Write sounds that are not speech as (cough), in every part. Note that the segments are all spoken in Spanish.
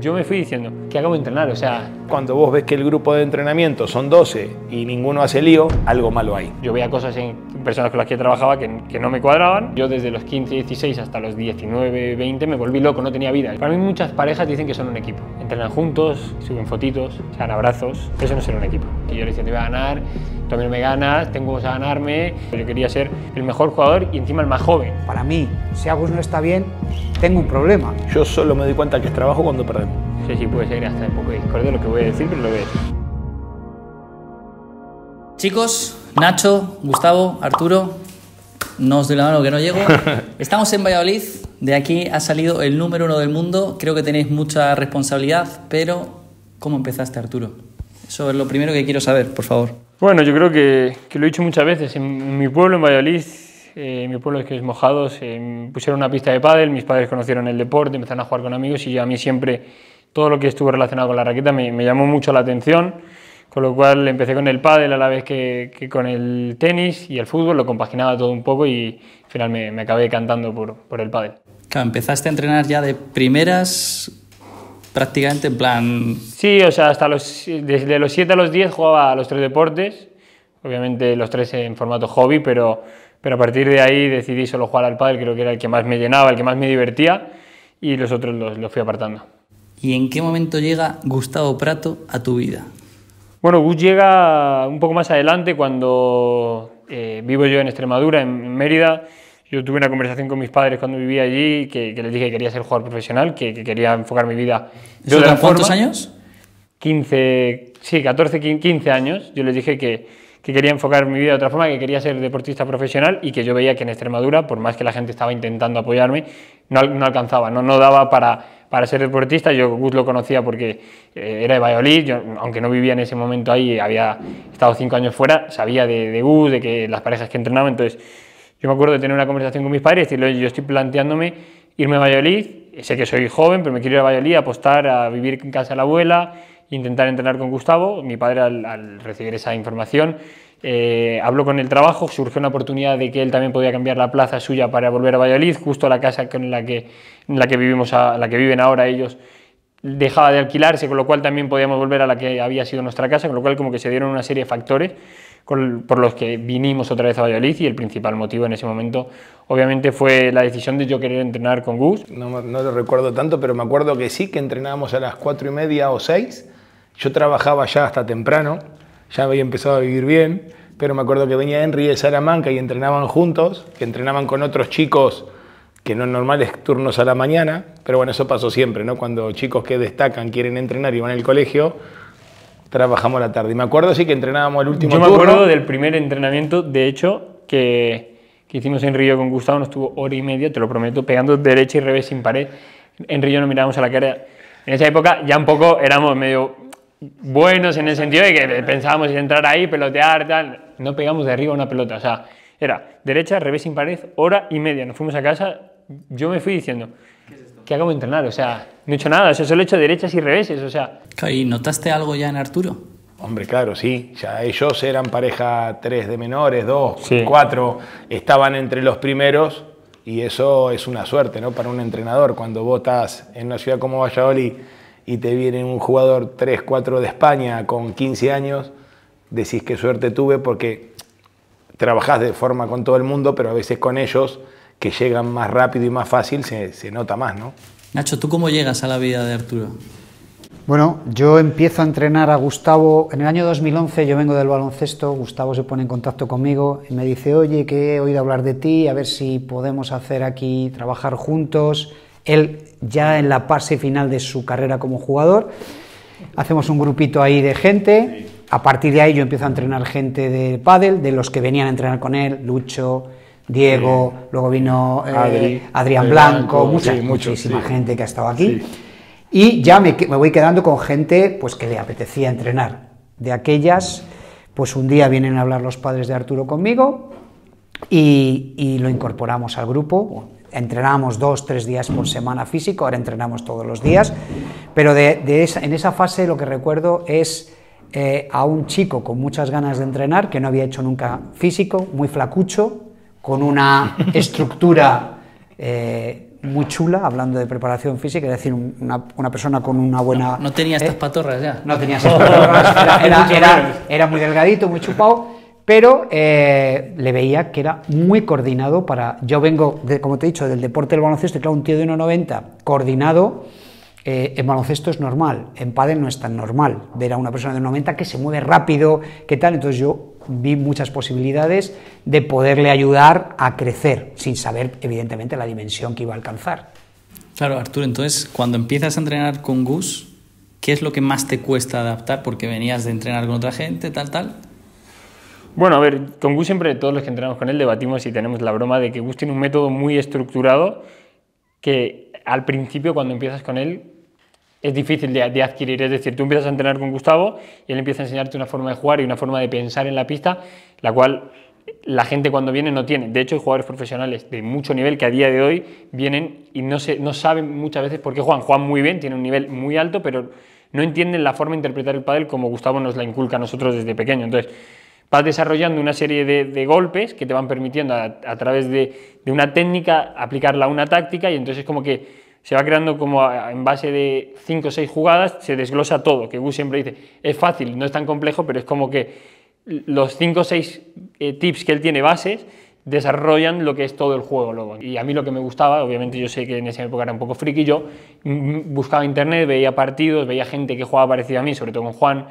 yo me fui diciendo, que de entrenar? O sea... Cuando vos ves que el grupo de entrenamiento son 12 y ninguno hace lío, algo malo hay. Yo veía cosas en personas con las que trabajaba que, que no me cuadraban. Yo desde los 15, 16 hasta los 19, 20 me volví loco, no tenía vida. Para mí muchas parejas dicen que son un equipo. Entrenan juntos, suben fotitos, se dan abrazos. Eso no es ser un equipo. Y yo les decía, te voy a ganar, también me ganas, tengo que ganarme. Yo quería ser el mejor jugador y encima el más joven. Para mí, si Agus no está bien, tengo un problema. Yo solo me doy cuenta que es trabajo cuando perdemos. No sé si puede ser. hasta un poco discordio lo que voy a decir, pero lo voy Chicos, Nacho, Gustavo, Arturo, no os doy la mano que no llego. (laughs) Estamos en Valladolid, de aquí ha salido el número uno del mundo. Creo que tenéis mucha responsabilidad, pero ¿cómo empezaste, Arturo? Eso es lo primero que quiero saber, por favor. Bueno, yo creo que, lo he dicho muchas veces. En, mi pueblo, en Valladolid, eh, mi pueblo es que es Mojados, pusieron una pista de pádel, mis padres conocieron el deporte, empezaron a jugar con amigos y a mí siempre todo lo que estuvo relacionado con la raqueta me, llamó mucho la atención, con lo cual empecé con el pádel a la vez que, con el tenis y el fútbol, lo compaginaba todo un poco y al final me, acabé cantando por, el pádel. empezaste a entrenar ya de primeras prácticamente en plan... Sí, o sea, hasta los, desde los 7 a los 10 jugaba a los tres deportes, obviamente los tres en formato hobby, pero, pero a partir de ahí decidí solo jugar al pádel, creo que era el que más me llenaba, el que más me divertía, y los otros los, fui apartando. ¿Y en qué momento llega Gustavo Prato a tu vida? Bueno, Gus llega un poco más adelante cuando eh, vivo yo en Extremadura, en Mérida, yo tuve una conversación con mis padres cuando vivía allí que, les dije que quería ser jugador profesional, que, quería enfocar mi vida. De otra ¿Cuántos años? 15, sí, 14, 15 años. Yo les dije que, quería enfocar mi vida de otra forma, que quería ser deportista profesional y que yo veía que en Extremadura, por más que la gente estaba intentando apoyarme, no, alcanzaba, no, no daba para, para ser deportista. Yo Gus lo conocía porque eh, era de Valladolid, yo, aunque no vivía en ese momento ahí, había estado cinco años fuera, sabía de, Gus, de que las parejas que entrenaba, entonces yo me acuerdo de tener una conversación con mis padres y decirle, yo estoy planteándome irme a Valladolid, sé que soy joven, pero me quiero ir a Valladolid a apostar a vivir en casa de la abuela, e intentar entrenar con Gustavo. Mi padre, al, recibir esa información, eh, habló con el trabajo, surgió una oportunidad de que él también podía cambiar la plaza suya para volver a Valladolid, justo a la casa con la que, en la que, vivimos a, la que viven ahora ellos dejaba de alquilarse, con lo cual también podíamos volver a la que había sido nuestra casa, con lo cual como que se dieron una serie de factores por los que vinimos otra vez a Valladolid y el principal motivo en ese momento obviamente fue la decisión de yo querer entrenar con Gus. No, lo recuerdo tanto, pero me acuerdo que sí, que entrenábamos a las cuatro y media o seis. Yo trabajaba ya hasta temprano, ya había empezado a vivir bien, pero me acuerdo que venía Henry de Salamanca y entrenaban juntos, que entrenaban con otros chicos que no normales turnos a la mañana, pero bueno, eso pasó siempre, ¿no? Cuando chicos que destacan quieren entrenar y van al colegio, trabajamos la tarde. me acuerdo sí que entrenábamos el último Yo me acuerdo del primer entrenamiento, de hecho, que, que hicimos en Río con Gustavo, nos tuvo hora y media, te lo prometo, pegando derecha y revés sin pared. En Río no mirábamos a la cara. En esa época ya un poco éramos medio buenos en el sentido de que pensábamos en entrar ahí, pelotear, tal. No pegamos de arriba una pelota, o sea, era derecha, revés sin pared, hora y media. Nos fuimos a casa, yo me fui diciendo, que hago de entrenar, o sea, no he hecho nada, o solo he hecho derechas y reveses, o sea. ¿Y notaste algo ya en Arturo? Hombre, claro, sí. Ya ellos eran pareja tres de menores, dos, cuatro, estaban entre los primeros y eso es una suerte, ¿no? Para un entrenador, cuando votas en una ciudad como Valladolid y te viene un jugador 3, 4 de España con 15 años, decís qué suerte tuve porque trabajás de forma con todo el mundo, pero a veces con ellos que llegan más rápido y más fácil se, nota más, ¿no? Nacho, ¿tú cómo llegas a la vida de Arturo? Bueno, yo empiezo a entrenar a Gustavo en el año 2011, yo vengo del baloncesto, Gustavo se pone en contacto conmigo y me dice, oye, que he oído hablar de ti, a ver si podemos hacer aquí, trabajar juntos. Él ya en la fase final de su carrera como jugador, hacemos un grupito ahí de gente, a partir de ahí yo empiezo a entrenar gente de pádel, de los que venían a entrenar con él, Lucho, Diego, luego vino eh, Adrián Blanco, muchísima gente que ha estado aquí. Y ya me, me, voy quedando con gente pues, que le apetecía entrenar. De aquellas, pues un día vienen a hablar los padres de Arturo conmigo y, lo incorporamos al grupo. Entrenamos dos, tres días por semana físico, ahora entrenamos todos los días. Pero en esa fase lo que recuerdo es eh, a un chico con muchas ganas de entrenar, que no había hecho nunca físico, muy flacucho, con una (laughs) estructura eh, muy chula, hablando de preparación física, es decir, una, persona con una buena... No, tenía estas ¿eh? patorras ya. No tenía (laughs) estas patorras, era, muy delgadito, muy chupado pero eh, le veía que era muy coordinado para... Yo vengo, como te he dicho, del deporte del baloncesto, y claro, un tío de 1,90 coordinado, en baloncesto es normal, en pádel no es tan normal ver a una persona de 1,90 que se mueve rápido, qué tal, entonces yo vi muchas posibilidades de poderle ayudar a crecer, sin saber, evidentemente, la dimensión que iba a alcanzar. Claro, Arturo, entonces, cuando empiezas a entrenar con Gus, ¿qué es lo que más te cuesta adaptar? Porque venías de entrenar con otra gente, tal, tal. Bueno, a ver, con Gus siempre todos los que entrenamos con él debatimos y tenemos la broma de que Gus tiene un método muy estructurado que al principio cuando empiezas con él es difícil de, adquirir. Es decir, tú empiezas a entrenar con Gustavo y él empieza a enseñarte una forma de jugar y una forma de pensar en la pista, la cual la gente cuando viene no tiene. De hecho, hay jugadores profesionales de mucho nivel que a día de hoy vienen y no, se, no saben muchas veces por qué juegan. Juegan muy bien, tienen un nivel muy alto, pero no entienden la forma de interpretar el pádel como Gustavo nos la inculca a nosotros desde pequeño. Entonces, vas desarrollando una serie de, golpes que te van permitiendo a, través de, de, una técnica aplicarla a una táctica y entonces como que se va creando como en base de 5 o 6 jugadas, se desglosa todo, que Gus siempre dice, es fácil, no es tan complejo, pero es como que los 5 o 6 eh, tips que él tiene bases desarrollan lo que es todo el juego luego. Y a mí lo que me gustaba, obviamente yo sé que en esa época era un poco friki yo, mm, mm, buscaba internet, veía partidos, veía gente que jugaba parecido a mí, sobre todo con Juan,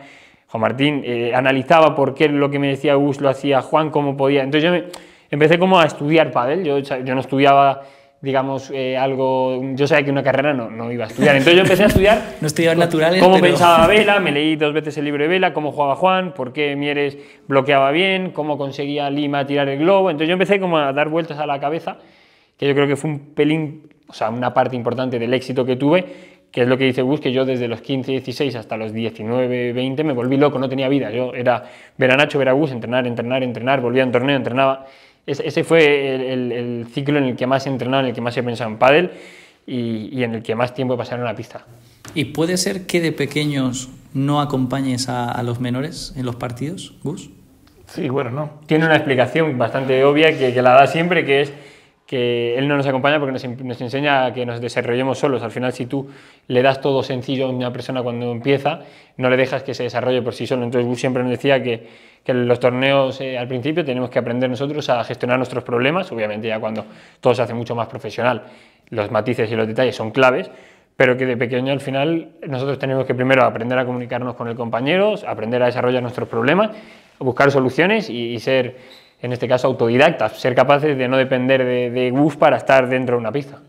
Juan Martín, eh, analizaba por qué lo que me decía Gus lo hacía Juan, cómo podía. Entonces yo empecé como a estudiar pádel, yo, yo no estudiaba digamos, eh, algo... Yo sabía que una carrera no, no, iba a estudiar. Entonces yo empecé a estudiar... (laughs) no estudiaba naturales, Cómo pensaba (laughs) Vela, me leí dos veces el libro de Vela, cómo jugaba Juan, por qué Mieres bloqueaba bien, cómo conseguía Lima tirar el globo. Entonces yo empecé como a dar vueltas a la cabeza, que yo creo que fue un pelín, o sea, una parte importante del éxito que tuve, que es lo que dice Gus, que yo desde los 15, 16 hasta los 19, 20 me volví loco, no tenía vida. Yo era ver a Nacho, ver a Gus, entrenar, entrenar, entrenar, volvía a un torneo, entrenaba ese fue el, ciclo en el que más he entrenado, en el que más se pensado en pádel y, en el que más tiempo he en la pista. ¿Y puede ser que de pequeños no acompañes a, los menores en los partidos, Gus? Sí, bueno, no. Tiene una explicación bastante obvia que, la da siempre, que es que él no nos acompaña porque nos, nos, enseña a que nos desarrollemos solos. Al final, si tú le das todo sencillo a una persona cuando empieza, no le dejas que se desarrolle por sí solo. Entonces, Gus siempre nos decía que que los torneos eh, al principio tenemos que aprender nosotros a gestionar nuestros problemas, obviamente ya cuando todo se hace mucho más profesional, los matices y los detalles son claves, pero que de pequeño al final nosotros tenemos que primero aprender a comunicarnos con el compañero, aprender a desarrollar nuestros problemas, buscar soluciones y, ser, en este caso, autodidactas, ser capaces de no depender de, de para estar dentro de una pista.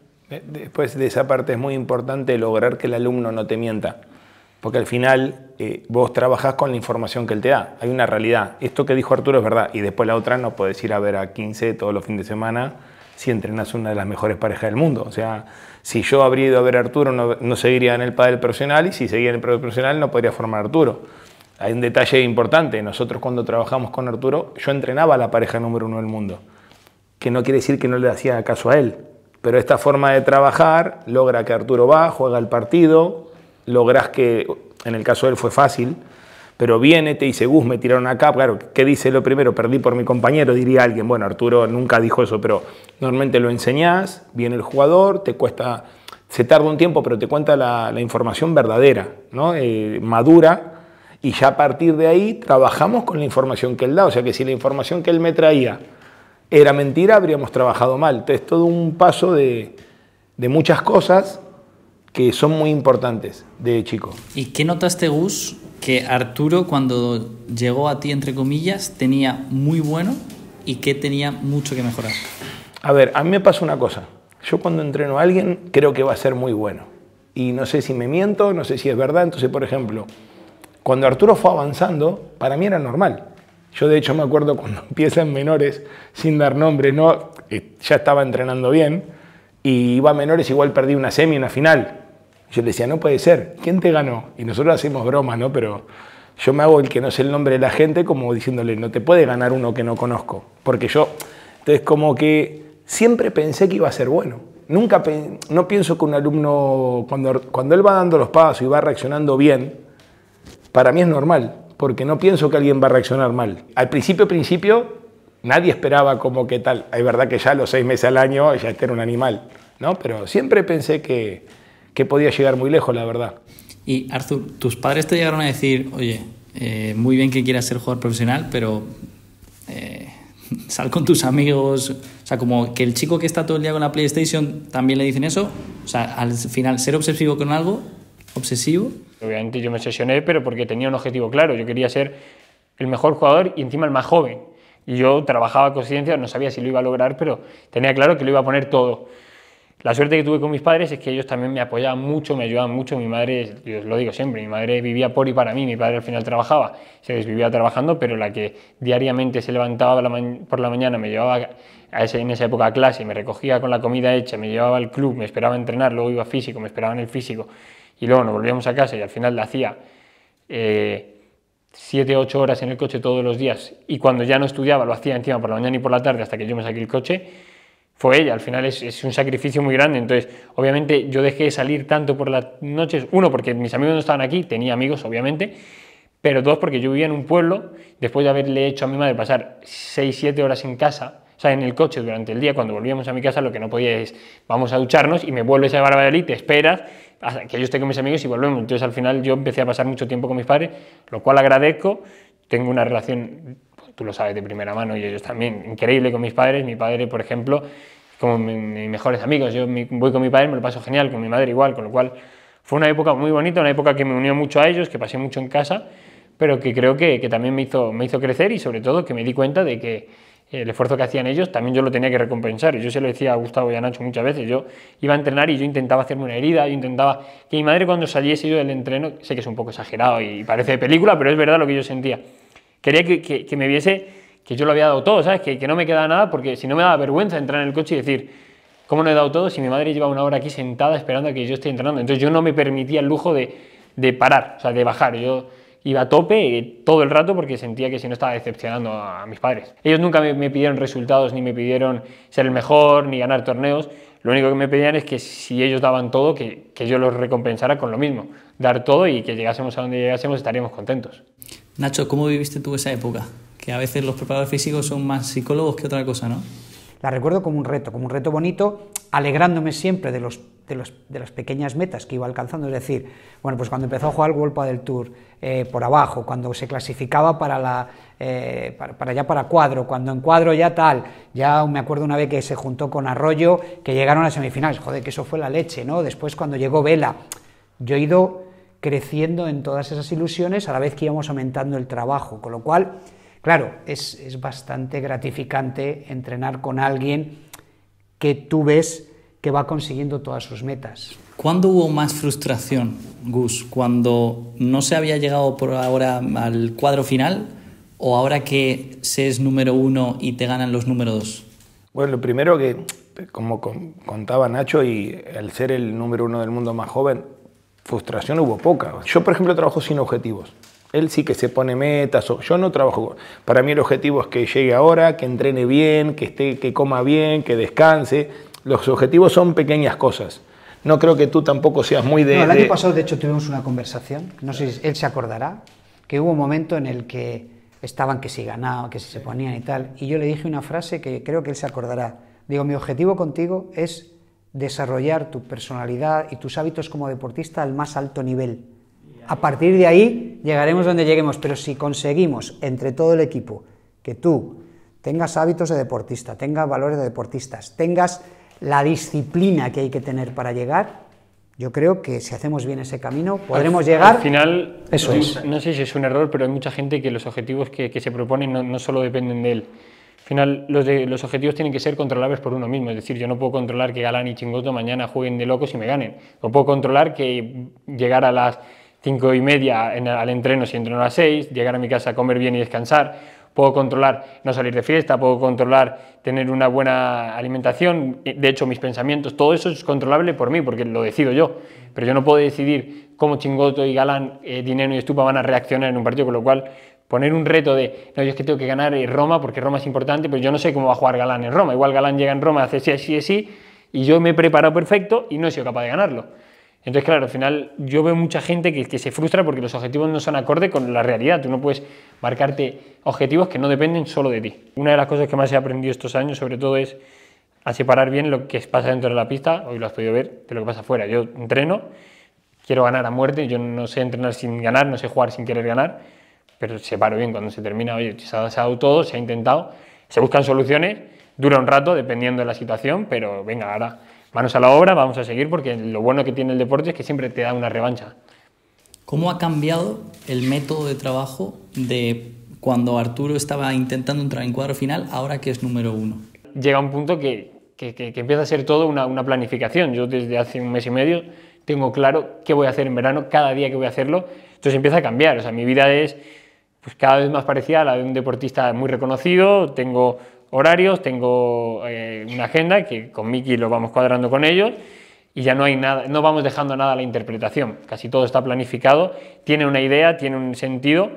Después de esa parte es muy importante lograr que el alumno no te mienta. Porque al final eh, vos trabajás con la información que él te da. Hay una realidad. Esto que dijo Arturo es verdad. Y después la otra no puedes ir a ver a 15 todos los fines de semana si entrenas una de las mejores parejas del mundo. O sea, si yo habría ido a ver a Arturo, no, seguiría en el pádel profesional y si seguía en el pádel profesional no podría formar a Arturo. Hay un detalle importante. Nosotros cuando trabajamos con Arturo, yo entrenaba a la pareja número uno del mundo. Que no quiere decir que no le hacía caso a él. Pero esta forma de trabajar logra que Arturo va, juega el partido, lográs que, en el caso de él fue fácil, pero viene, te dice, Gus, me tiraron acá, claro, ¿qué dice lo primero? Perdí por mi compañero, diría alguien. Bueno, Arturo nunca dijo eso, pero normalmente lo enseñás, viene el jugador, te cuesta, se tarda un tiempo, pero te cuenta la, información verdadera, ¿no? Eh, madura, y ya a partir de ahí trabajamos con la información que él da. O sea que si la información que él me traía era mentira, habríamos trabajado mal. Entonces, todo un paso de, de muchas cosas que son muy importantes de chico. ¿Y qué notaste, Gus, que Arturo cuando llegó a ti, entre comillas, tenía muy bueno y que tenía mucho que mejorar? A ver, a mí me pasa una cosa. Yo cuando entreno a alguien creo que va a ser muy bueno. Y no sé si me miento, no sé si es verdad. Entonces, por ejemplo, cuando Arturo fue avanzando, para mí era normal. Yo de hecho me acuerdo cuando (laughs) empieza en menores, sin dar nombre, no, eh, ya estaba entrenando bien y iba a menores, igual perdí una semi, una final. Yo le decía, no puede ser, ¿quién te ganó? Y nosotros hacemos bromas, ¿no? Pero yo me hago el que no sé el nombre de la gente como diciéndole, no te puede ganar uno que no conozco. Porque yo, entonces como que siempre pensé que iba a ser bueno. Nunca, no pienso que un alumno, cuando, cuando él va dando los pasos y va reaccionando bien, para mí es normal, porque no pienso que alguien va a reaccionar mal. Al principio, principio, nadie esperaba como que tal. Es verdad que ya los seis meses al año ya este era un animal. ¿no? Pero siempre pensé que, que podía llegar muy lejos, la verdad. Y Arthur, tus padres te llegaron a decir, oye, eh, muy bien que quieras ser jugador profesional, pero eh, (laughs) sal con tus amigos. O sea, como que el chico que está todo el día con la PlayStation también le dicen eso. O sea, al final, ser obsesivo con algo, obsesivo. Obviamente yo me obsesioné, pero porque tenía un objetivo claro. Yo quería ser el mejor jugador y encima el más joven. Y yo trabajaba con ciencia, no sabía si lo iba a lograr, pero tenía claro que lo iba a poner todo. La suerte que tuve con mis padres es que ellos también me apoyaban mucho, me ayudaban mucho. Mi madre, yo os lo digo siempre, mi madre vivía por y para mí, mi padre al final trabajaba, se desvivía trabajando, pero la que diariamente se levantaba por la mañana, me llevaba a ese, en esa época a clase, me recogía con la comida hecha, me llevaba al club, me esperaba entrenar, luego iba físico, me esperaba en el físico, y luego nos volvíamos a casa y al final la hacía. Eh, siete 7, 8 horas en el coche todos los días y cuando ya no estudiaba lo hacía encima por la mañana y por la tarde hasta que yo me saqué el coche, fue ella. Al final es, un sacrificio muy grande. Entonces, obviamente yo dejé de salir tanto por las noches. Uno, porque mis amigos no estaban aquí, tenía amigos, obviamente. Pero dos, porque yo vivía en un pueblo, después de haberle hecho a mi madre pasar 6, 7 horas en casa, o sea, en el coche durante el día, cuando volvíamos a mi casa, lo que no podía es, vamos a ducharnos y me vuelves a llevar a te esperas que yo esté con mis amigos y volvemos. Entonces, al final yo empecé a pasar mucho tiempo con mis padres, lo cual agradezco. Tengo una relación tú lo sabes de primera mano y ellos también, increíble con mis padres, mi padre, por ejemplo, como mis mejores amigos, yo voy con mi padre, me lo paso genial, con mi madre igual, con lo cual fue una época muy bonita, una época que me unió mucho a ellos, que pasé mucho en casa, pero que creo que, que también me hizo, me hizo crecer y sobre todo que me di cuenta de que el esfuerzo que hacían ellos también yo lo tenía que recompensar. Y yo se lo decía a Gustavo y a Nacho muchas veces, yo iba a entrenar y yo intentaba hacerme una herida, yo intentaba que mi madre cuando saliese yo del entreno, sé que es un poco exagerado y parece de película, pero es verdad lo que yo sentía Quería que, me viese que yo lo había dado todo, ¿sabes? Que, no me quedaba nada porque si no me daba vergüenza entrar en el coche y decir, ¿cómo no he dado todo si mi madre lleva una hora aquí sentada esperando a que yo esté entrenando? Entonces yo no me permitía el lujo de, parar, o sea, de bajar. Yo iba a tope eh, todo el rato porque sentía que si no estaba decepcionando a mis padres. Ellos nunca me pidieron resultados, ni me pidieron ser el mejor, ni ganar torneos lo único que me pedían es que si ellos daban todo, que, que yo los recompensara con lo mismo. Dar todo y que llegásemos a donde llegásemos estaríamos contentos. Nacho, ¿cómo viviste tú esa época? Que a veces los preparadores físicos son más psicólogos que otra cosa, ¿no? la recuerdo como un reto, como un reto bonito, alegrándome siempre de, los, de, los, de las pequeñas metas que iba alcanzando. Es decir, bueno, pues cuando empezó a jugar el del Tour eh, por abajo, cuando se clasificaba para, la, eh, para, para cuadro, cuando en cuadro ya tal, ya me acuerdo una vez que se juntó con Arroyo, que llegaron a semifinales, joder, que eso fue la leche, ¿no? Después cuando llegó Vela, yo he ido creciendo en todas esas ilusiones a la vez que íbamos aumentando el trabajo, con lo cual Claro, es, bastante gratificante entrenar con alguien que tú ves que va consiguiendo todas sus metas. ¿Cuándo hubo más frustración, Gus? ¿Cuando no se había llegado por ahora al cuadro final o ahora que se es número uno y te ganan los números dos? Bueno, lo primero que, como contaba Nacho, y al ser el número uno del mundo más joven, frustración hubo poca. Yo, por ejemplo, trabajo sin objetivos. Él sí que se pone metas. Yo no trabajo. Para mí el objetivo es que llegue ahora, que entrene bien, que, esté, coma bien, que descanse. Los objetivos son pequeñas cosas. No creo que tú tampoco seas muy de... el año pasado, de hecho, tuvimos una conversación, no sé si él se acordará, que hubo un momento en el que estaban que si ganaba, que si se ponían y tal. Y yo le dije una frase que creo que él se acordará. Digo, mi objetivo contigo es desarrollar tu personalidad y tus hábitos como deportista al más alto nivel. A partir de ahí llegaremos donde lleguemos, pero si conseguimos entre todo el equipo que tú tengas hábitos de deportista, tengas valores de deportistas, tengas la disciplina que hay que tener para llegar, yo creo que si hacemos bien ese camino podremos llegar. Al final, eso no sé si es un error, pero hay mucha gente que los objetivos que, se proponen no, solo dependen de él. Al final, los, objetivos tienen que ser controlables por uno mismo. Es decir, yo no puedo controlar que Galán y Chingoto mañana jueguen de locos y me ganen. No puedo controlar que llegar a las 5 y media al entreno si entreno a las 6, llegar a mi casa, comer bien y descansar puedo controlar no salir de fiesta, puedo controlar tener una buena alimentación, de hecho mis pensamientos, todo eso es controlable por mí porque lo decido yo, pero yo no puedo decidir cómo Chingoto y Galán, eh, Dinero y Estupa van a reaccionar en un partido, con lo cual poner un reto de, no, yo es que tengo que ganar en Roma porque Roma es importante, pero yo no sé cómo va a jugar Galán en Roma, igual Galán llega en Roma, hace sí, sí, sí, y yo me he preparado perfecto y no he sido capaz de ganarlo. Entonces, claro, al final yo veo mucha gente que, se frustra porque los objetivos no son acorde con la realidad. Tú no puedes marcarte objetivos que no dependen solo de ti. Una de las cosas que más he aprendido estos años, sobre todo, es a separar bien lo que pasa dentro de la pista, hoy lo has podido ver, de lo que pasa afuera. Yo entreno, quiero ganar a muerte, yo no sé entrenar sin ganar, no sé jugar sin querer ganar, pero separo bien cuando se termina, oye, se ha, se ha dado todo, se ha intentado, se buscan soluciones, dura un rato dependiendo de la situación, pero venga, ahora manos a la obra, vamos a seguir porque lo bueno que tiene el deporte es que siempre te da una revancha. ¿Cómo ha cambiado el método de trabajo de cuando Arturo estaba intentando entrar en cuadro final, ahora que es número uno? Llega un punto que, empieza a ser todo una, planificación. Yo desde hace un mes y medio tengo claro qué voy a hacer en verano, cada día que voy a hacerlo. Entonces empieza a cambiar. O sea, mi vida es pues, cada vez más parecida a la de un deportista muy reconocido. Tengo horarios, tengo eh, una agenda que con Miki lo vamos cuadrando con ellos y ya no hay nada, no vamos dejando nada a la interpretación. Casi todo está planificado, tiene una idea, tiene un sentido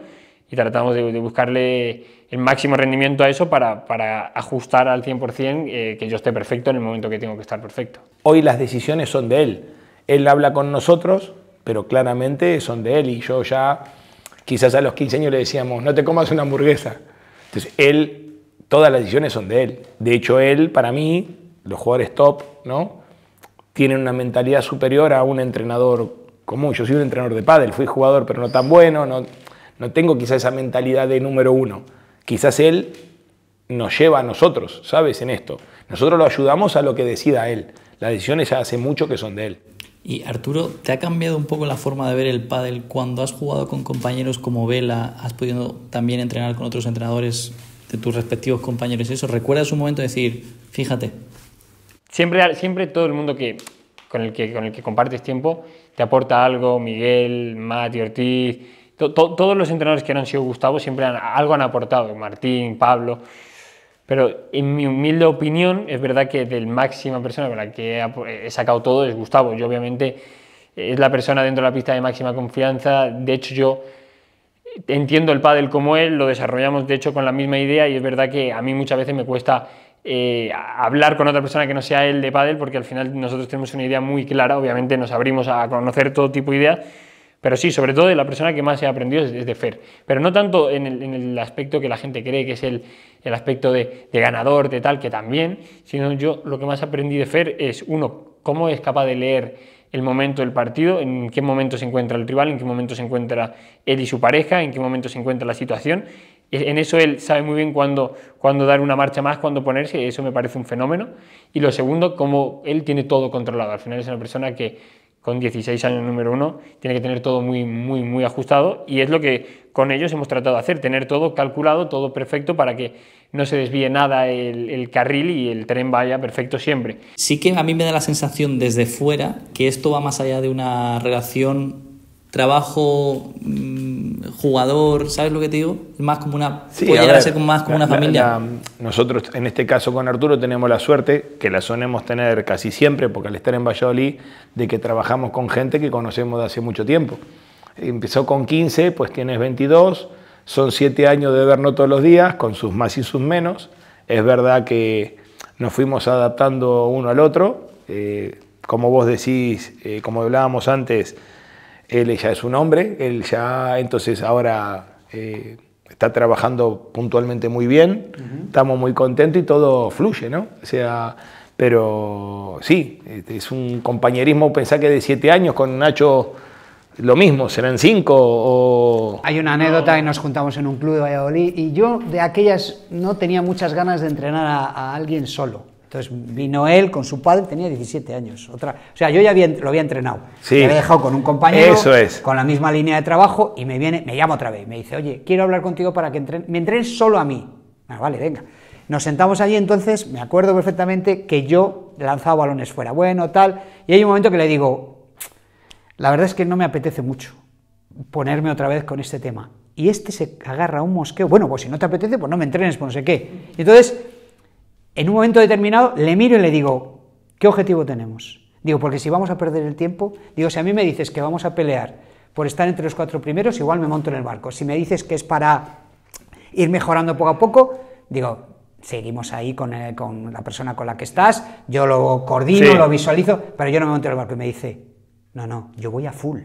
y tratamos de, buscarle el máximo rendimiento a eso para, ajustar al 100% eh, que yo esté perfecto en el momento que tengo que estar perfecto. Hoy las decisiones son de él. Él habla con nosotros, pero claramente son de él y yo ya quizás a los 15 años le decíamos, no te comas una hamburguesa. Entonces él Todas las decisiones son de él. De hecho, él, para mí, los jugadores top, ¿no? Tienen una mentalidad superior a un entrenador común. Yo soy un entrenador de pádel, fui jugador, pero no tan bueno, no, no tengo quizá esa mentalidad de número uno. Quizás él nos lleva a nosotros, ¿sabes? En esto. Nosotros lo ayudamos a lo que decida él. Las decisiones ya hace mucho que son de él. Y Arturo, ¿te ha cambiado un poco la forma de ver el pádel cuando has jugado con compañeros como Vela, has podido también entrenar con otros entrenadores de tus respectivos compañeros y eso. ¿Recuerdas un momento decir, fíjate? Siempre, siempre todo el mundo que, con, el que, con el que compartes tiempo te aporta algo, Miguel, Mati, Ortiz, todos los entrenadores que han sido Gustavo siempre algo han aportado, Martín, Pablo. Pero en mi humilde opinión, es verdad que del máxima persona con la que he sacado todo es Gustavo. Yo obviamente es la persona dentro de la pista de máxima confianza. De hecho, yo entiendo el pádel como él, lo desarrollamos de hecho con la misma idea y es verdad que a mí muchas veces me cuesta eh, hablar con otra persona que no sea él de pádel porque al final nosotros tenemos una idea muy clara, obviamente nos abrimos a conocer todo tipo de ideas, pero sí, sobre todo la persona que más he aprendido es de Fer, pero no tanto en el, aspecto que la gente cree que es el, el aspecto de, de, ganador, de tal, que también, sino yo lo que más aprendí de Fer es, uno, cómo es capaz de leer el momento del partido, en qué momento se encuentra el rival, en qué momento se encuentra él y su pareja, en qué momento se encuentra la situación. En eso él sabe muy bien cuándo, dar una marcha más, cuándo ponerse, eso me parece un fenómeno. Y lo segundo, como él tiene todo controlado. Al final es una persona que con 16 años número uno, tiene que tener todo muy, muy, muy ajustado y es lo que con ellos hemos tratado de hacer, tener todo calculado, todo perfecto para que no se desvíe nada el, el, carril y el tren vaya perfecto siempre. Sí que a mí me da la sensación desde fuera que esto va más allá de una relación trabajo, mm, jugador, ¿sabes lo que te digo? Más como una, sí, puede llegar más como una familia. nosotros en este caso con Arturo tenemos la suerte, que la solemos tener casi siempre, porque al estar en Valladolid, de que trabajamos con gente que conocemos de hace mucho tiempo. Empezó con 15, pues tienes 22, son 7 años de vernos todos los días, con sus más y sus menos. Es verdad que nos fuimos adaptando uno al otro. Eh, como vos decís, eh, como hablábamos antes, él ya es un hombre, él ya entonces ahora eh, está trabajando puntualmente muy bien, estamos muy contentos y todo fluye, ¿no? O sea, pero sí, este, es un compañerismo, pensá que de siete años con Nacho lo mismo, serán cinco o... Hay una anécdota y nos juntamos en un club de Valladolid y yo de aquellas no tenía muchas ganas de entrenar a alguien solo. Entonces vino él con su padre, tenía 17 años. Otra, o sea, yo ya lo había entrenado. Sí, me había dejado con un compañero, eso es. con la misma línea de trabajo, y me viene, me llama otra vez. Me dice, oye, quiero hablar contigo para que entren, me entrenes solo a mí. Ah, vale, venga. Nos sentamos allí, entonces me acuerdo perfectamente que yo lanzaba balones fuera, bueno, tal. Y hay un momento que le digo, la verdad es que no me apetece mucho ponerme otra vez con este tema. Y este se agarra un mosqueo, bueno, pues si no te apetece, pues no me entrenes, pues no sé qué. entonces en un momento determinado le miro y le digo, ¿qué objetivo tenemos? Digo, porque si vamos a perder el tiempo, digo, si a mí me dices que vamos a pelear por estar entre los cuatro primeros, igual me monto en el barco. Si me dices que es para ir mejorando poco a poco, digo, seguimos ahí con, eh, la persona con la que estás, yo lo coordino, lo visualizo, pero yo no me monto en el barco. Y me dice, no, no, yo voy a full.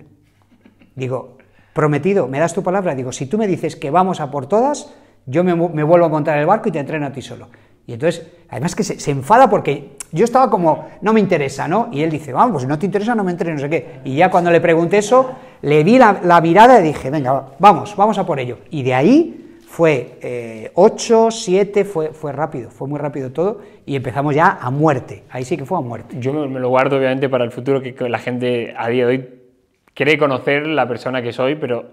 Digo, prometido, ¿me das tu palabra? Digo, si tú me dices que vamos a por todas, yo me, me vuelvo a montar el barco y te entreno a ti solo. Y entonces, además que se, enfada porque yo estaba como, no me interesa, ¿no? Y él dice, vamos, pues si no te interesa, no me entres no sé qué. Y ya cuando le pregunté eso, le di la, la mirada y dije, venga, vamos, vamos a por ello. Y de ahí fue eh, 8, 7, fue, fue rápido, fue muy rápido todo y empezamos ya a muerte. Ahí sí que fue a muerte. Yo me lo guardo, obviamente, para el futuro, que la gente a día de hoy cree conocer la persona que soy, pero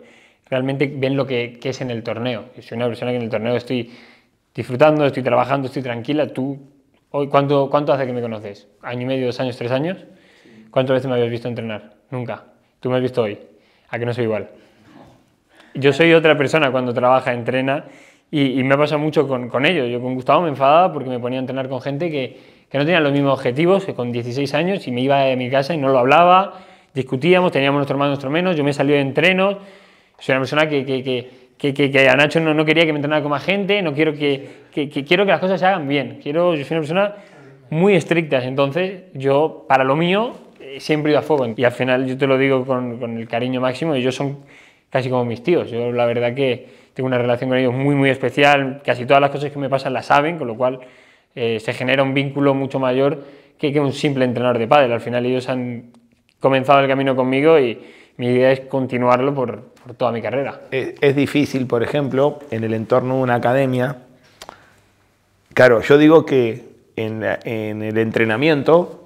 realmente ven lo que, es en el torneo. Yo soy una persona que en el torneo estoy disfrutando, estoy trabajando, estoy tranquila. ¿Tú hoy cuánto, cuánto hace que me conoces? ¿Año y medio, dos años, tres años? ¿Cuántas veces me habías visto entrenar? Nunca. Tú me has visto hoy. A que no soy igual. Yo soy otra persona cuando trabaja, entrena y, me pasa mucho con, ellos. Yo con Gustavo me enfadaba porque me ponía a entrenar con gente que, no tenía los mismos objetivos, que con 16 años y me iba de mi casa y no lo hablaba, discutíamos, teníamos nuestro más, nuestro menos, yo me salí de entrenos. Soy una persona que, que que, que, a Nacho no, quería que me entrenara con más gente, no quiero que, que, quiero que las cosas se hagan bien. Quiero, yo soy una persona muy estricta, entonces yo para lo mío eh, siempre he ido a fuego. Y al final yo te lo digo con, con, el cariño máximo, ellos son casi como mis tíos. Yo la verdad que tengo una relación con ellos muy, muy especial, casi todas las cosas que me pasan las saben, con lo cual eh, se genera un vínculo mucho mayor que, que un simple entrenador de pádel. Al final ellos han comenzado el camino conmigo y mi idea es continuarlo por, por toda mi carrera. Es, difícil, por ejemplo, en el entorno de una academia. Claro, yo digo que en, el entrenamiento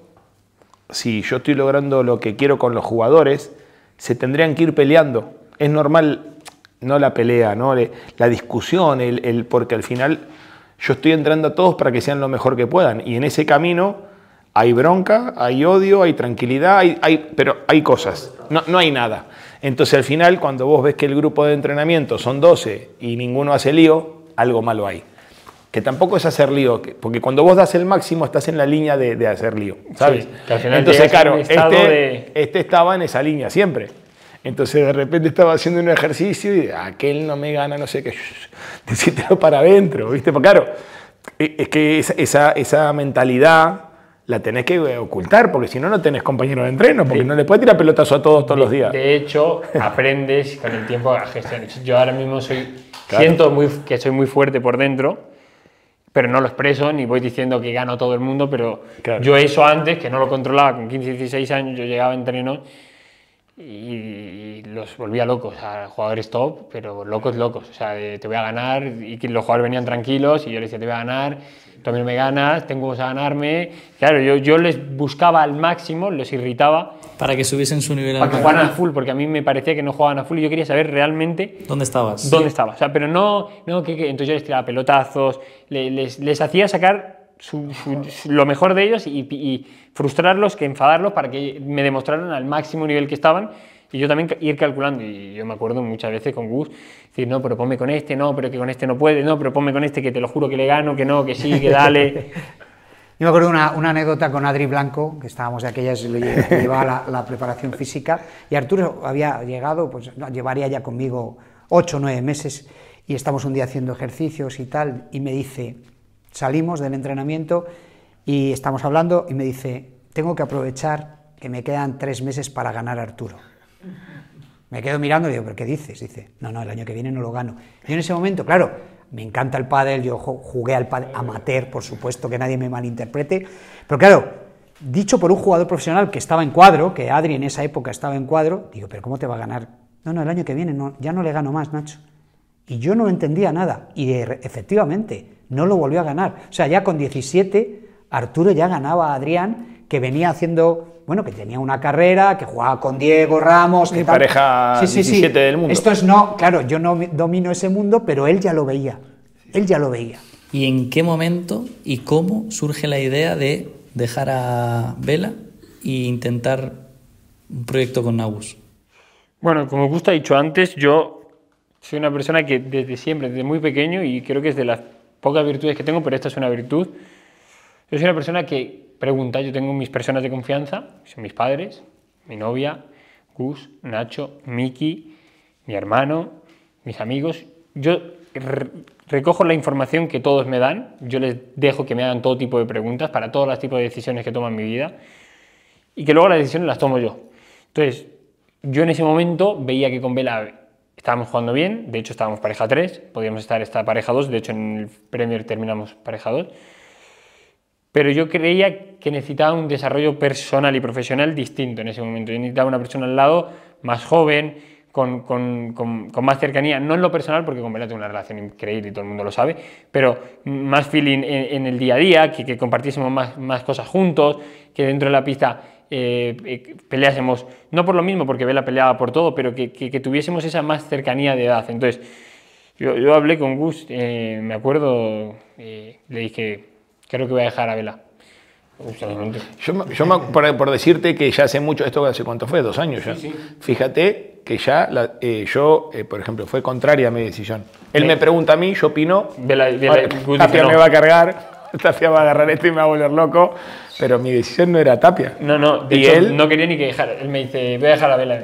si yo estoy logrando lo que quiero con los jugadores, se tendrían que ir peleando. Es normal, no la pelea, ¿no? la discusión, el, porque al final yo estoy entrando a todos para que sean lo mejor que puedan. Y en ese camino hay bronca, hay odio, hay tranquilidad, hay, hay pero hay cosas. No, no hay nada. Entonces al final, cuando vos ves que el grupo de entrenamiento son 12 y ninguno hace lío, algo malo hay. Que tampoco es hacer lío, porque cuando vos das el máximo estás en la línea de, hacer lío, ¿sabes? Entonces, claro, este, este estaba en esa línea siempre. Entonces de repente estaba haciendo un ejercicio y aquel no me gana, no sé qué, (laughs) decítelo para adentro, ¿viste? Porque claro, e, es que esa, esa mentalidad la tenés que ocultar, porque si no, no tenés compañero de entreno, porque no le puedes tirar pelotazo a todos todos los días. De hecho, aprendes con el tiempo a gestionar. Yo ahora mismo soy, siento muy, que soy muy fuerte por dentro, pero no lo expreso ni voy diciendo que gano todo el mundo, pero yo eso antes, que no lo controlaba con 15, 16 años, yo llegaba a entrenos y los volvía locos, jugadores top, pero locos, locos, o sea, te voy a ganar, y los jugadores venían tranquilos, y yo les decía, te voy a ganar, tú no me ganas, tengo que ganarme, claro, yo, yo les buscaba al máximo, los irritaba. Para que subiesen su nivel. Para que jugaran a full, porque a mí me parecía que no jugaban a full, y yo quería saber realmente... ¿Dónde estabas? ¿Dónde estabas? O sea, pero no, no que, entonces yo les tiraba pelotazos, les, les hacía sacar lo mejor de ellos y, frustrarlos, que enfadarlos para que me demostraran al máximo nivel que estaban y yo también ir calculando. Y yo me acuerdo muchas veces con Gus decir, no, pero ponme con este, no, pero que con este no puede, no, pero ponme con este que te lo juro que le gano, que no, que sí, que dale. (laughs) Yo me acuerdo una, anécdota con Adri Blanco, que estábamos de aquellas, llevaba la, preparación física, y Arturo había llegado, pues llevaría ya conmigo ocho o nueve meses, y estamos un día haciendo ejercicios y tal, y me dice, Salimos del entrenamiento y estamos hablando y me dice, tengo que aprovechar que me quedan tres meses para ganar a Arturo. Me quedo mirando y digo, ¿pero qué dices? Dice, no, no, el año que viene no lo gano. Yo en ese momento, claro, me encanta el pádel, yo jugué al pádel amateur, por supuesto, que nadie me malinterprete, pero claro, dicho por un jugador profesional que estaba en cuadro, que Adri en esa época estaba en cuadro, digo, ¿pero cómo te va a ganar? No, no, el año que viene ya no le gano más, Nacho. Y yo no entendía nada. Y eh, efectivamente, no lo volvió a ganar. O sea, ya con 17, Arturo ya ganaba a Adrián, que venía haciendo, bueno, que tenía una carrera, que jugaba con Diego Ramos. Que pareja del mundo. Esto es no, claro, yo no domino ese mundo, pero él ya lo veía. Él ya lo veía. ¿Y en qué momento y cómo surge la idea de dejar a Vela e intentar un proyecto con Nagus? Bueno, como Gusta ha dicho antes, yo soy una persona que desde siempre, desde muy pequeño, y creo que es de las pocas virtudes que tengo, pero esta es una virtud. Yo soy una persona que pregunta, yo tengo mis personas de confianza, son mis padres, mi novia, Gus, Nacho, Miki, mi hermano, mis amigos. Yo recojo la información que todos me dan, yo les dejo que me hagan todo tipo de preguntas para todos los tipos de decisiones que toman en mi vida y que luego las decisiones las tomo yo. Entonces, yo en ese momento veía que con Vela Estábamos jugando bien, de hecho estábamos pareja 3, podíamos estar esta pareja 2, de hecho en el Premier terminamos pareja 2. Pero yo creía que necesitaba un desarrollo personal y profesional distinto en ese momento. Yo necesitaba una persona al lado más joven, con, más cercanía, no en lo personal, porque con Bela tengo una relación increíble y todo el mundo lo sabe, pero más feeling en, el día a día, que, que compartiésemos más, más cosas juntos, que dentro de la pista eh, eh, peleásemos, no por lo mismo, porque Vela peleaba por todo, pero que, tuviésemos esa más cercanía de edad. Entonces, yo, hablé con Gus, eh, me acuerdo, le dije, creo que voy a dejar a Vela. Yo, yo por, decirte que ya hace mucho, esto hace cuánto fue, dos años ya. Fíjate que ya yo, por ejemplo, fue contraria a mi decisión. Él me pregunta a mí, yo opino. Vela me va a cargar, (laughs) Tafia va a agarrar esto y me va a volver loco. Pero mi decisión no era Tapia. No, no, él no quería ni que dejara. Él me dice, voy a dejar a Vela.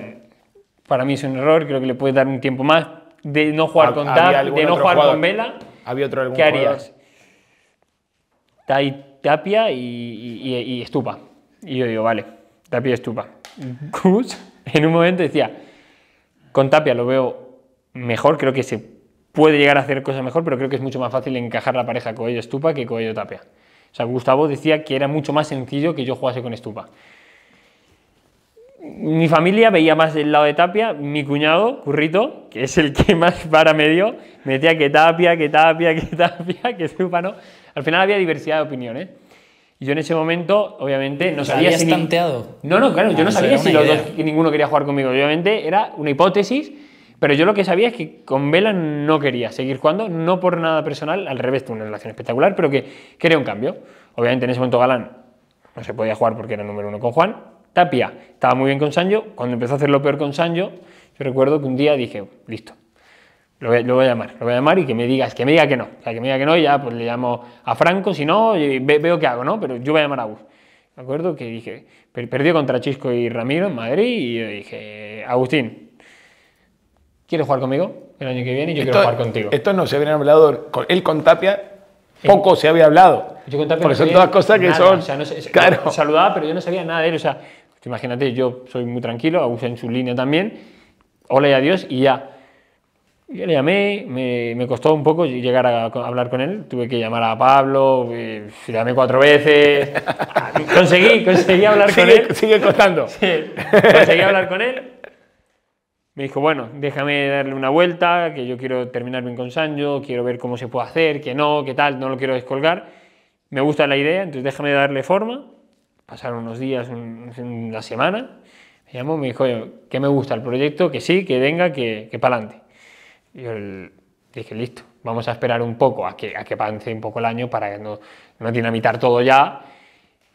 Para mí es un error, creo que le puede dar un tiempo más. De no jugar con Tapia, de no jugar con Vela. ¿Había otro algún ¿Qué harías? Tapia y, Estupa. Y yo digo, vale, Tapia y Estupa. Gus, en un momento decía, con Tapia lo veo mejor, creo que se puede llegar a hacer cosas mejor, pero creo que es mucho más fácil encajar la pareja con ello estupa que con ello tapia o sea, Gustavo decía que era mucho más sencillo que yo jugase con estupa. Mi familia veía más del lado de Tapia, mi cuñado, Currito, que es el que más para medio me decía que Tapia, que Tapia, que Tapia, que estupa no. Al final había diversidad de opiniones. ¿eh? Y yo en ese momento, obviamente, no sabía si... tanteado? No, no, claro, yo ah, no sabía si ninguno quería jugar conmigo. Obviamente era una hipótesis pero yo lo que sabía es que con Vela no quería seguir jugando, no por nada personal, al revés, tuvo una relación espectacular, pero que quería un cambio. Obviamente en ese momento Galán no se podía jugar porque era el número uno con Juan. Tapia estaba muy bien con Sancho, cuando empezó a hacer lo peor con Sancho, yo recuerdo que un día dije, listo, lo voy, a llamar, lo voy a llamar y que me digas, que me diga que no, que me diga que no, ya pues le llamo a Franco, si no, veo qué hago, ¿no? Pero yo voy a llamar a Agus. Me acuerdo que dije, perdió contra Chisco y Ramiro en Madrid y dije, Agustín, ¿Quieres jugar conmigo el año que viene? y Yo quiero jugar contigo. Esto no se había hablado, con él con Tapia poco se había hablado. con Tapia Porque son todas cosas que son... Saludaba, pero yo no sabía nada de él. O sea, imagínate, yo soy muy tranquilo, abuso en su línea también. Hola y adiós y ya. Yo le llamé, me, costó un poco llegar a, hablar con él, tuve que llamar a Pablo, le eh, llamé cuatro veces, (laughs) ah, conseguí, conseguí hablar con él. Sigue costando. Sí, conseguí hablar con él, me dijo, bueno, déjame darle una vuelta, que yo quiero terminar bien con Sancho, quiero ver cómo se puede hacer, que no, qué tal, no lo quiero descolgar. Me gusta la idea, entonces déjame darle forma. Pasaron unos días, una semana. Me llamó, me dijo, que me gusta el proyecto, que sí, que venga, que, que para adelante. Yo dije, listo, vamos a esperar un poco a que, a que pase un poco el año para no, no dinamitar todo ya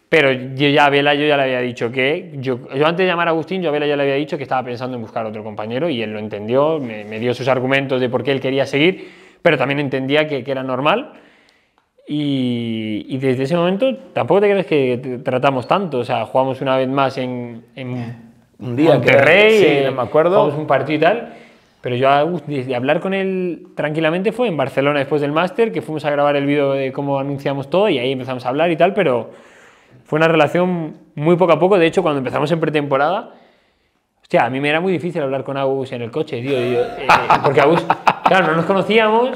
pero yo ya a Vela yo ya le había dicho que, yo, yo, antes de llamar a Agustín, yo a Vela ya le había dicho que estaba pensando en buscar otro compañero y él lo entendió, me, me dio sus argumentos de por qué él quería seguir, pero también entendía que, que era normal. Y, y, desde ese momento tampoco te crees que tratamos tanto, o sea, jugamos una vez más en, en eh, un día Monterrey, que, eh, me acuerdo. jugamos un partido y tal. Pero yo desde hablar con él tranquilamente fue en Barcelona después del máster, que fuimos a grabar el vídeo de cómo anunciamos todo y ahí empezamos a hablar y tal, pero fue una relación muy poco a poco. De hecho, cuando empezamos en pretemporada, hostia, a mí me era muy difícil hablar con Agus en el coche, tío. tío eh, (laughs) porque Agus, claro, no nos conocíamos,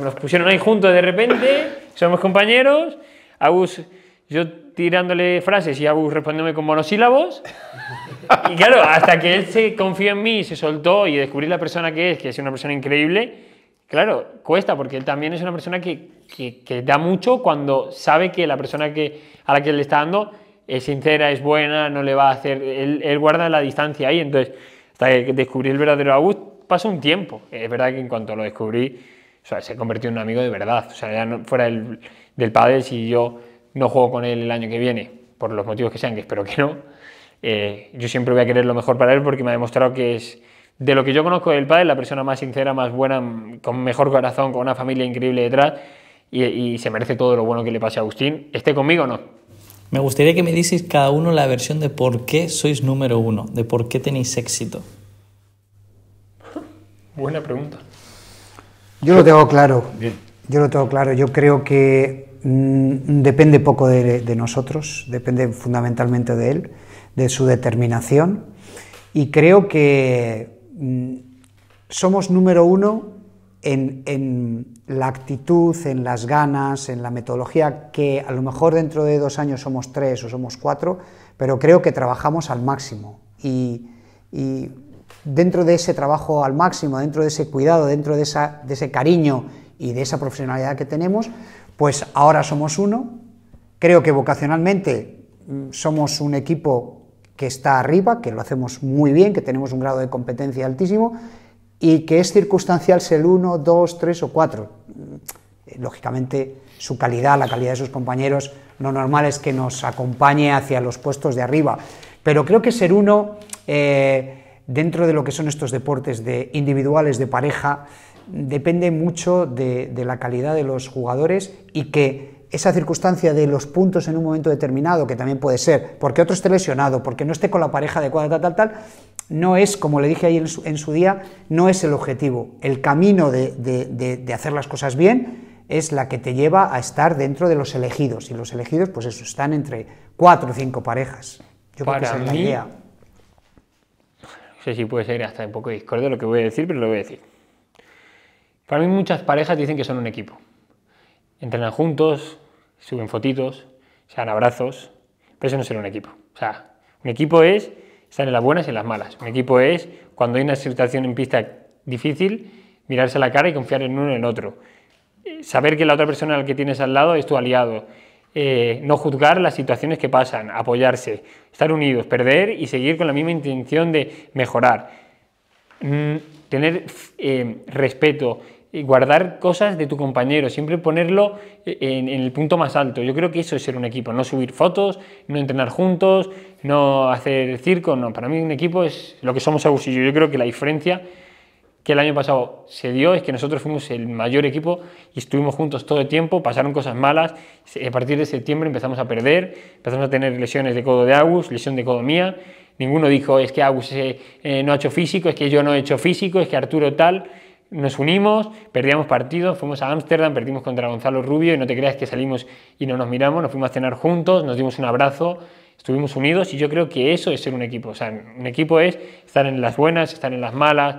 nos, pusieron ahí juntos de repente, somos compañeros. Agus, yo tirándole frases y Agus respondiéndome con monosílabos. Y claro, hasta que él se confió en mí, se soltó y descubrí la persona que es, que es una persona increíble, claro, cuesta porque él también es una persona que que, da mucho cuando sabe que la persona que, a la que le está dando es sincera, es buena, no le va a hacer, él, guarda la distancia ahí, entonces hasta que descubrí el verdadero August pasó un tiempo, es verdad que en cuanto lo descubrí, o sea, se convirtió en un amigo de verdad, o sea, ya no, fuera del, del si yo no juego con él el año que viene, por los motivos que sean, que espero que no, eh, yo siempre voy a querer lo mejor para él porque me ha demostrado que es, de lo que yo conozco del padre, la persona más sincera, más buena, con mejor corazón, con una familia increíble detrás, y, se merece todo lo bueno que le pase a Agustín, esté conmigo o no. Me gustaría que me dices cada uno la versión de por qué sois número uno, de por qué tenéis éxito. (laughs) Buena pregunta. Yo lo tengo claro. Yo lo tengo claro. Yo creo que mm, depende poco de, nosotros, depende fundamentalmente de él, de su determinación. Y creo que mm, somos número uno en, la actitud, en las ganas, en la metodología, que a lo mejor dentro de dos años somos tres o somos cuatro, pero creo que trabajamos al máximo. Y, dentro de ese trabajo al máximo, dentro de ese cuidado, dentro de ese cariño y de esa profesionalidad que tenemos, pues ahora somos uno. Creo que vocacionalmente mm, somos un equipo que está arriba, que lo hacemos muy bien, que tenemos un grado de competencia altísimo y que es circunstancial ser uno, dos, tres o cuatro. Eh, lógicamente, su calidad, la calidad de sus compañeros, lo normal es que nos acompañe hacia los puestos de arriba. Pero creo que ser uno, eh, dentro de lo que son estos deportes de individuales, de pareja, depende mucho de, de la calidad de los jugadores y que esa circunstancia de los puntos en un momento determinado, que también puede ser porque otro esté lesionado, porque no esté con la pareja adecuada, tal, tal, tal, no es, como le dije ahí en su, día, no es el objetivo. El camino de, hacer las cosas bien es la que te lleva a estar dentro de los elegidos. Y los elegidos, pues eso, están entre cuatro o cinco parejas. Yo creo que esa mí, es la idea. No sé si puede ser hasta un poco de lo que voy a decir, pero lo voy a decir. Para mí muchas parejas dicen que son un equipo. Entrenan juntos, suben fotitos, se dan abrazos, pero eso no es ser un equipo. O sea, un equipo es están en las buenas y en las malas. Un equipo es, cuando hay una situación en pista difícil, mirarse a la cara y confiar en uno en otro. Eh, saber que la otra persona al que tienes al lado es tu aliado. Eh, no juzgar las situaciones que pasan, apoyarse, estar unidos, perder y seguir con la misma intención de mejorar. Mm, tener eh, respeto, eh, guardar cosas de tu compañero, siempre ponerlo eh, en, el punto más alto. Yo creo que eso es ser un equipo, no subir fotos, no entrenar juntos, no hacer circo, no. Para mí un equipo es lo que somos Agus y yo. creo que la diferencia que el año pasado se dio es que nosotros fuimos el mayor equipo y estuvimos juntos todo el tiempo, pasaron cosas malas, a partir de septiembre empezamos a perder, empezamos a tener lesiones de codo de Agus, lesión de codo mía, ninguno dijo es que Agus eh, no ha hecho físico, es que yo no he hecho físico, es que Arturo tal, nos unimos, perdíamos partidos, fuimos a Ámsterdam, perdimos contra Gonzalo Rubio y no te creas que salimos y no nos miramos, nos fuimos a cenar juntos, nos dimos un abrazo, estuvimos unidos y yo creo que eso es ser un equipo. O sea, un equipo es estar en las buenas, estar en las malas,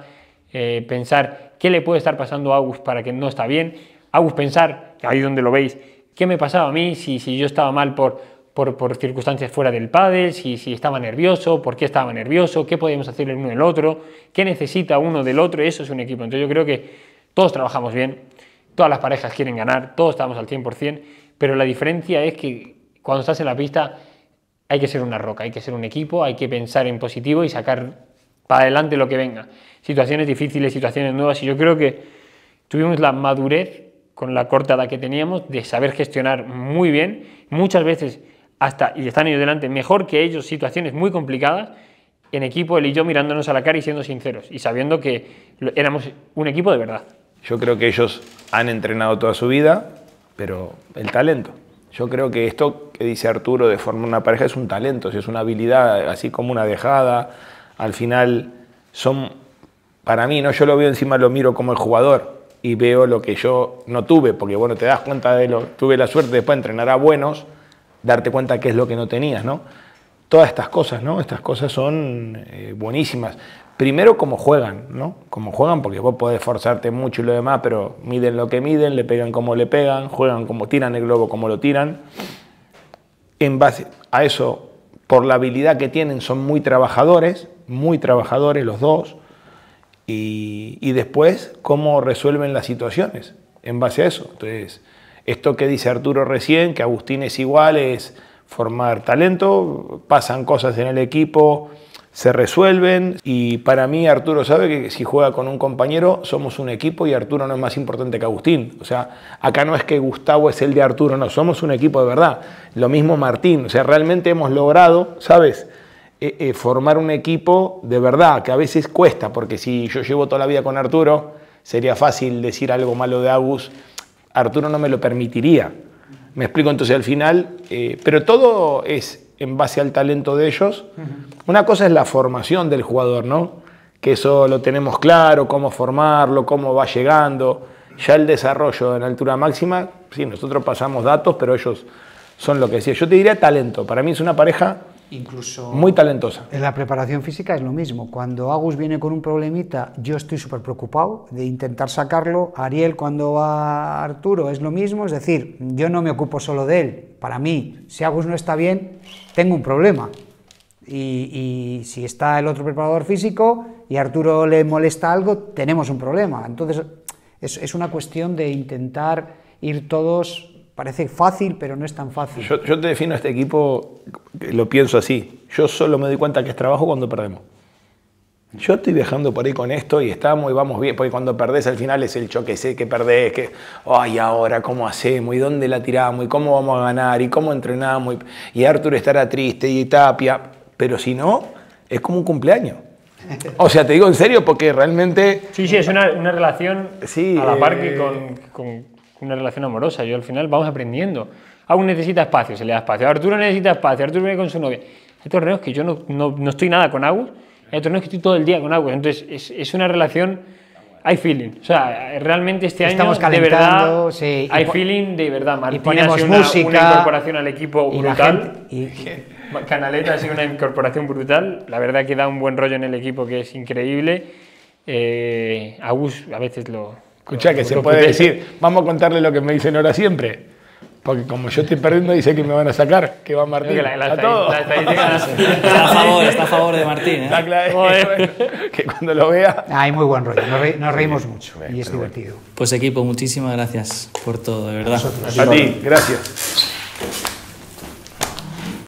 eh, pensar qué le puede estar pasando a Agus para que no está bien, Agus pensar, ahí donde lo veis, qué me pasaba a mí si, si yo estaba mal por por, circunstancias fuera del pádel, si, si estaba nervioso, por qué estaba nervioso, qué podíamos hacer el uno el otro, qué necesita uno del otro, eso es un equipo. Entonces yo creo que todos trabajamos bien, todas las parejas quieren ganar, todos estamos al 100%, pero la diferencia es que cuando estás en la pista hay que ser una roca, hay que ser un equipo, hay que pensar en positivo y sacar para adelante lo que venga. Situaciones difíciles, situaciones nuevas, y yo creo que tuvimos la madurez con la cortada que teníamos de saber gestionar muy bien. Muchas veces y están ellos delante mejor que ellos, situaciones muy complicadas, en equipo él y yo mirándonos a la cara y siendo sinceros y sabiendo que éramos un equipo de verdad. Yo creo que ellos han entrenado toda su vida, pero el talento. Yo creo que esto que dice Arturo de forma una pareja es un talento, es una habilidad, así como una dejada. Al final son, para mí, no, yo lo veo encima, lo miro como el jugador y veo lo que yo no tuve, porque bueno, te das cuenta de lo, tuve la suerte después de entrenar a buenos, darte cuenta qué es lo que no tenías, ¿no? Todas estas cosas, ¿no? Estas cosas son eh, buenísimas. Primero, cómo juegan, ¿no? Como juegan, porque vos podés forzarte mucho y lo demás, pero miden lo que miden, le pegan como le pegan, juegan como tiran el globo, como lo tiran. En base a eso, por la habilidad que tienen, son muy trabajadores, muy trabajadores los dos. Y, y después, cómo resuelven las situaciones en base a eso. Entonces, esto que dice Arturo recién, que Agustín es igual, es formar talento, pasan cosas en el equipo, se resuelven y para mí Arturo sabe que si juega con un compañero somos un equipo y Arturo no es más importante que Agustín. O sea, acá no es que Gustavo es el de Arturo, no, somos un equipo de verdad. Lo mismo Martín, o sea, realmente hemos logrado, ¿sabes? Eh, eh, formar un equipo de verdad, que a veces cuesta, porque si yo llevo toda la vida con Arturo, sería fácil decir algo malo de Agus Arturo no me lo permitiría. Me explico entonces al final, eh, pero todo es en base al talento de ellos. Una cosa es la formación del jugador, ¿no? Que eso lo tenemos claro, cómo formarlo, cómo va llegando. Ya el desarrollo en altura máxima, sí, nosotros pasamos datos, pero ellos son lo que decía. Yo te diría talento. Para mí es una pareja Incluso. Muy talentosa. En la preparación física es lo mismo. Cuando Agus viene con un problemita, yo estoy súper preocupado de intentar sacarlo. Ariel, cuando va Arturo, es lo mismo. Es decir, yo no me ocupo solo de él. Para mí, si Agus no está bien, tengo un problema. Y, si está el otro preparador físico y Arturo le molesta algo, tenemos un problema. Entonces, es una cuestión de intentar ir todos Parece fácil, pero no es tan fácil. Yo, te defino a este equipo, lo pienso así. Yo solo me doy cuenta que es trabajo cuando perdemos. Yo estoy viajando por ahí con esto y estamos y vamos bien, porque cuando perdés al final es el choque, sé que perdés, que, ay, ahora cómo hacemos, y dónde la tiramos, y cómo vamos a ganar, y cómo entrenamos, y, y Arthur estará triste, y Tapia, pero si no, es como un cumpleaños. O sea, te digo en serio porque realmente... Sí, sí, es una, una relación a la par que eh, con, con una relación amorosa. Yo al final vamos aprendiendo. Aún necesita espacio, se le da espacio. Arturo necesita espacio, Arturo viene con su novia. Hay torneos que yo no, no, estoy nada con Agus, hay torneos que estoy todo el día con Agus. Entonces es, es una relación hay feeling. O sea, realmente este Estamos año de verdad hay feeling de verdad. Martín y ponemos ha una, una incorporación al equipo brutal. (laughs) Canaleta ha sido una incorporación brutal. La verdad que da un buen rollo en el equipo que es increíble. Eh, Agus a veces lo, Escucha, que se puede decir, vamos a contarle lo que me dicen ahora siempre. Porque como yo estoy perdiendo, dice que me van a sacar, que va Martín. a está a favor, está a favor de Martín. ¿eh? Está claro, que cuando lo vea. Hay muy buen rollo, nos, reímos mucho y es divertido. Pues equipo, muchísimas gracias por todo, de verdad. a ti, gracias.